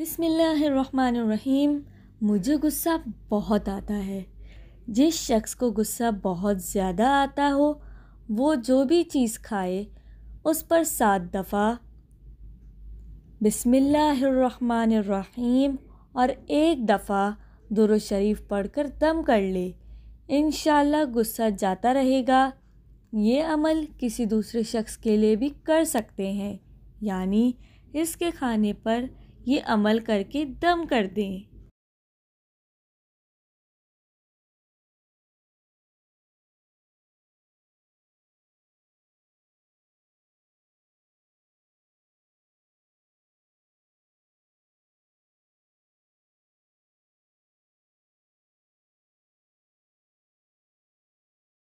बिसमीम मुझे गुस्सा बहुत आता है जिस शख्स को गुस्सा बहुत ज़्यादा आता हो वो जो भी चीज़ खाए उस पर सात दफ़ा बिसमीम और एक दफ़ा दुर शरीफ पढ़ कर दम कर ले इन गुस्सा जाता रहेगा ये अमल किसी दूसरे शख्स के लिए भी कर सकते हैं यानी इसके खाने पर ये अमल करके दम कर दें